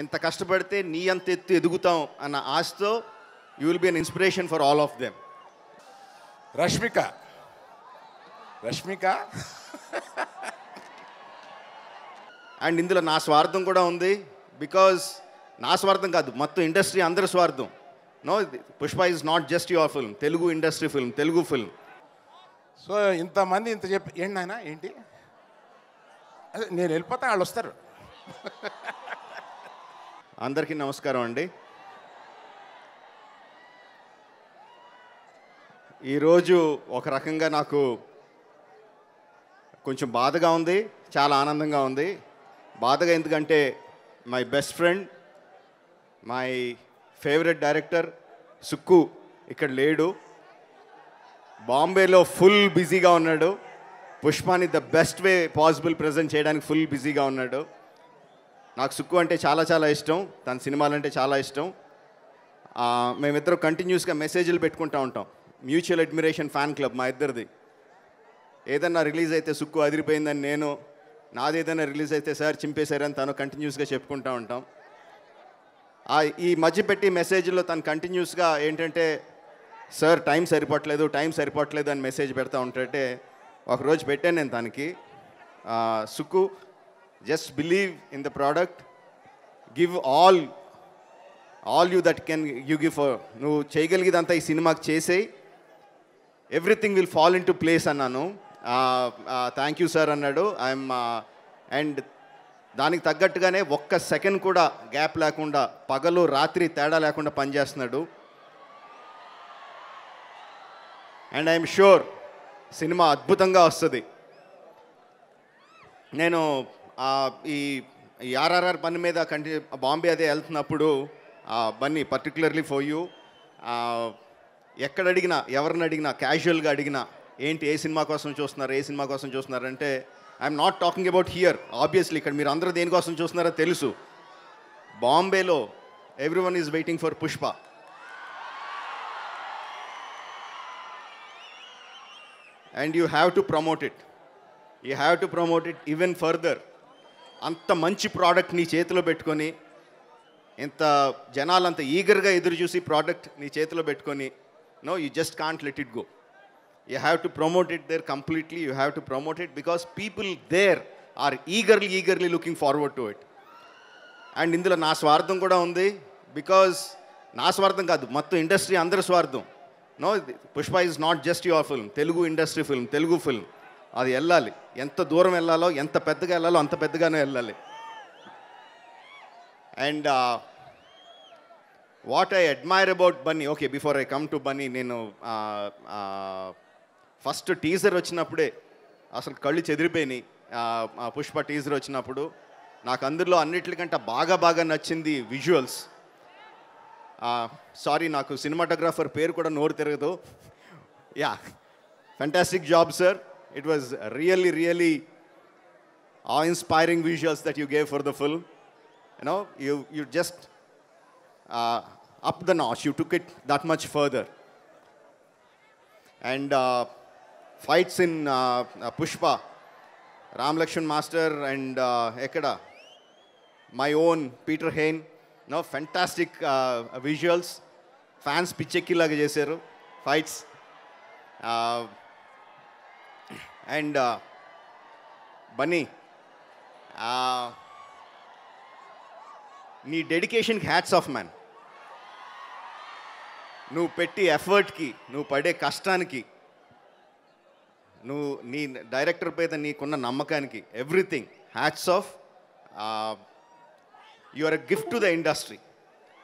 ఇంత కష్టపడితే నీ అంత ఎత్తు ఎదుగుతాం అన్న ఆశతో you will be an inspiration for all of them Rashmika Rashmika and ఇందులో నా స్వార్థం కూడా ఉంది బికాజ్ నా స్వార్థం కాదు మొత్తం ఇండస్ట్రీ అందరి స్వార్థం no Pushpa is not just your film Telugu industry film Telugu film so ఇంతమంది ఇంత చెప్పి ఏంటి నాయన ఏంటి అదే నేను వెళ్ళిపోతా వాళ్ళు వస్తారు అందరికీ నమస్కారం అండి ఈరోజు ఒక రకంగా నాకు కొంచెం బాధగా ఉంది చాలా ఆనందంగా ఉంది బాధగా ఎందుకంటే my best friend my favourite director Sukku ఇక్కడ లేడు బాంబేలో ఫుల్ బిజీగా ఉన్నాడు పుష్పాని the best way possible present చేయడానికి ఫుల్ బిజీగా ఉన్నాడు నాకు సుక్కు అంటే చాలా చాలా ఇష్టం తన సినిమాలు అంటే చాలా ఇష్టం మేమిద్దరం కంటిన్యూస్గా మెసేజ్లు పెట్టుకుంటూ ఉంటాం మ్యూచువల్ అడ్మిరేషన్ ఫ్యాన్ క్లబ్ మా ఇద్దరిది ఏదన్నా రిలీజ్ అయితే సుక్కు అదిరిపోయిందని నేను నాది ఏదైనా రిలీజ్ అయితే సార్ చింపేశారని తను కంటిన్యూస్గా చెప్పుకుంటూ ఉంటాం ఈ మధ్య పెట్టి మెసేజ్లో తను కంటిన్యూస్గా ఏంటంటే సార్ టైం సరిపోవట్లేదు టైం సరిపోవట్లేదు అని మెసేజ్ పెడతా ఉంటే ఒకరోజు పెట్టాను నేను తనకి Sukku just believe in the product give all all you that can you give నువ్వు చేయగలిగేదంతా ఈ సినిమాకి చేసేయి everything will fall into place అన్నాను థ్యాంక్ యూ సార్ అన్నాడు ఐఎమ్ అండ్ uh, దానికి తగ్గట్టుగానే ఒక్క సెకండ్ కూడా గ్యాప్ లేకుండా పగలు రాత్రి తేడా లేకుండా పనిచేస్తున్నాడు అండ్ ఐఎమ్ షూర్ సినిమా అద్భుతంగా వస్తుంది నేను ఈ ఆర్ఆర్ఆర్ బన్ మీద కంటి బాంబే అదే వెళ్తున్నప్పుడు బన్నీ పర్టికులర్లీ ఫర్ యూ ఎక్కడ అడిగినా ఎవరిని అడిగినా క్యాజువల్గా అడిగినా ఏంటి ఏ సినిమా కోసం చూస్తున్నారు ఏ సినిమా కోసం చూస్తున్నారంటే I'm not talking about here obviously ఇక్కడ మీరు అందరూ దేనికోసం చూస్తున్నారో తెలుసు బాంబేలో every one is waiting for Pushpa and you have to promote it you have to promote it even further అంత మంచి ప్రోడక్ట్ నీ చేతిలో పెట్టుకొని ఇంత జనాలు అంత ఈగర్గా ఎదురు చూసి ప్రోడక్ట్ నీ చేతిలో పెట్టుకొని no you just can't let it go you have to promote it there completely you have to promote it because people there are eagerly eagerly looking forward to it and ఇందులో నా స్వార్థం కూడా ఉంది because నా స్వార్థం కాదు మొత్తం industry అందరి స్వార్థం no Pushpa is not just your film Telugu industry film Telugu film అది వెళ్ళాలి ఎంత దూరం వెళ్ళాలో ఎంత పెద్దగా వెళ్ళాలో అంత పెద్దగానే వెళ్ళాలి and what I admire about Bunny okay before I come to Bunny నేను ఫస్ట్ టీజర్ వచ్చినప్పుడే అసలు కళ్ళు చెదిరిపోయినాయి పుష్ప టీజర్ వచ్చినప్పుడు నాకు అందులో అన్నిటికంటే బాగా బాగా నచ్చింది విజువల్స్ సారీ నాకు సినిమాటోగ్రాఫర్ పేరు కూడా నోరు తిరగదు yeah fantastic job sir It was really, really awe-inspiring visuals that you gave for the film. You know, you, you just uh, up the notch. You took it that much further. And uh, fights in uh, uh, Pushpa, Ram Lakshman Master and uh, Ekada, my own Peter Hain, you know, fantastic uh, visuals. Fans పిచ్చెక్కిలాగా చేశారు fights. Uh, and Bunny నీ డెడికేషన్కి hats off man నువ్వు పెట్టి ఎఫర్ట్కి నువ్వు పడే కష్టానికి నువ్వు నీ డైరెక్టర్ పేద నీకున్న నమ్మకానికి everything hats off your gift to the industry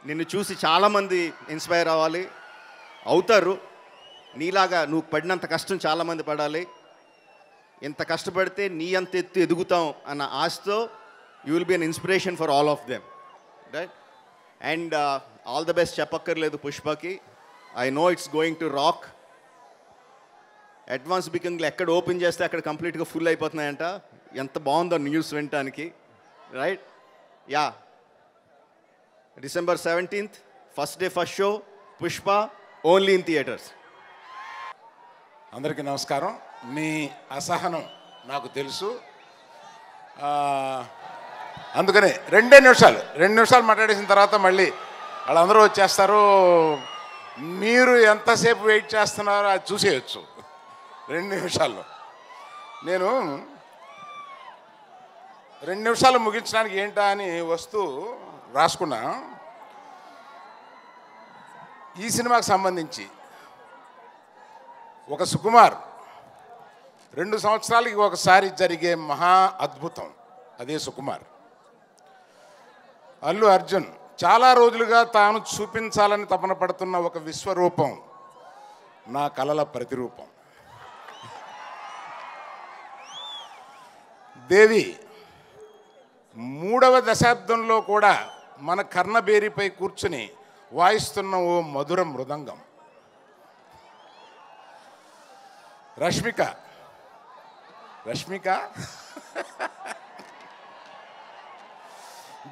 నిన్ను చూసి చాలామంది ఇన్స్పైర్ అవ్వాలి అవుతారు నీలాగా నువ్వు పడినంత కష్టం చాలామంది పడాలి ఎంత కష్టపడితే నీ అంత ఎత్తు ఎదుగుతాం అన్న ఆశతో you will be an inspiration for all of them right and all the best చెప్పక్కర్లేదు పుష్పకి I know it's going to rock advance బికింగ్లో ఎక్కడ ఓపెన్ చేస్తే అక్కడ కంప్లీట్గా ఫుల్ అయిపోతున్నాయంట ఎంత బాగుందో న్యూస్ వినటానికి right yeah December seventeenth first day first show Pushpa only in theatres అందరికీ నమస్కారం మీ అసహనం నాకు తెలుసు అందుకని రెండే నిమిషాలు రెండు నిమిషాలు మాట్లాడేసిన తర్వాత మళ్ళీ వాళ్ళందరూ వచ్చేస్తారు మీరు ఎంతసేపు వెయిట్ చేస్తున్నారో అది చూసేయచ్చు రెండు నిమిషాల్లో నేను రెండు నిమిషాలు ముగించడానికి ఏంటా అని వస్తూ రాసుకున్నా ఈ సినిమాకు సంబంధించి ఒక సుకుమార్ రెండు సంవత్సరాలకి ఒకసారి జరిగే మహా అద్భుతం అదే సుకుమార్ అల్లు అర్జున్ చాలా రోజులుగా తాను చూపించాలని తపన పడుతున్న ఒక విశ్వరూపం నా కలల ప్రతిరూపం దేవి మూడవ దశాబ్దంలో కూడా మన కర్ణబేరిపై కూర్చుని వాయిస్తున్న ఓ మధుర మృదంగం రష్మిక రష్మిక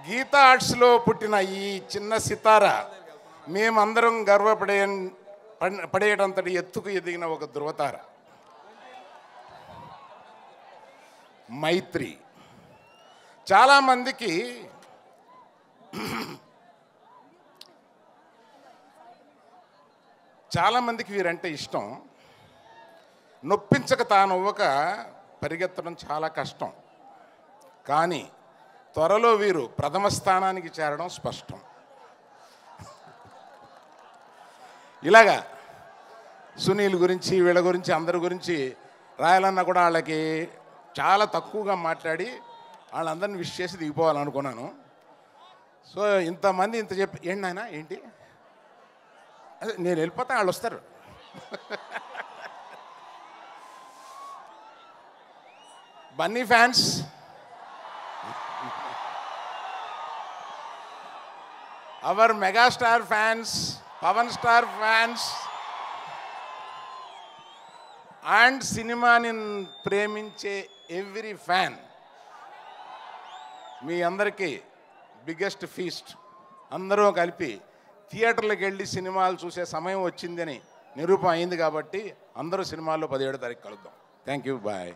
గీతా ఆర్ట్స్లో పుట్టిన ఈ చిన్న సితార మేమందరం గర్వపడే పడేటంతటి ఎత్తుకు ఎదిగిన ఒక ధృవతార మైత్రి చాలామందికి చాలామందికి వీరంటే ఇష్టం నొప్పించక తాను ఒక పరిగెత్తడం చాలా కష్టం కానీ త్వరలో వీరు ప్రథమ స్థానానికి చేరడం స్పష్టం ఇలాగా సునీల్ గురించి వీళ్ళ గురించి అందరి గురించి రాయాలన్నా కూడా వాళ్ళకి చాలా తక్కువగా మాట్లాడి వాళ్ళందరిని విష్ చేసి దిగిపోవాలనుకున్నాను సో ఇంతమంది ఇంత చెప్పి ఏంటి నాయన ఏంటి అదే నేను వెళ్ళిపోతే వాళ్ళు వస్తారు Bunny fans our megastar fans Pawan star fans and సినిమాని ప్రేమించే ఎవ్రీ ఫ్యాన్ మీ అందరికీ బిగ్గెస్ట్ ఫీస్ట్ అందరూ కలిపి థియేటర్లకు వెళ్ళి సినిమాలు చూసే సమయం వచ్చిందని నిరూపణ అయింది కాబట్టి అందరూ సినిమాల్లో పదిహేడు తారీఖు కలుద్దాం థ్యాంక్ యూ బాయ్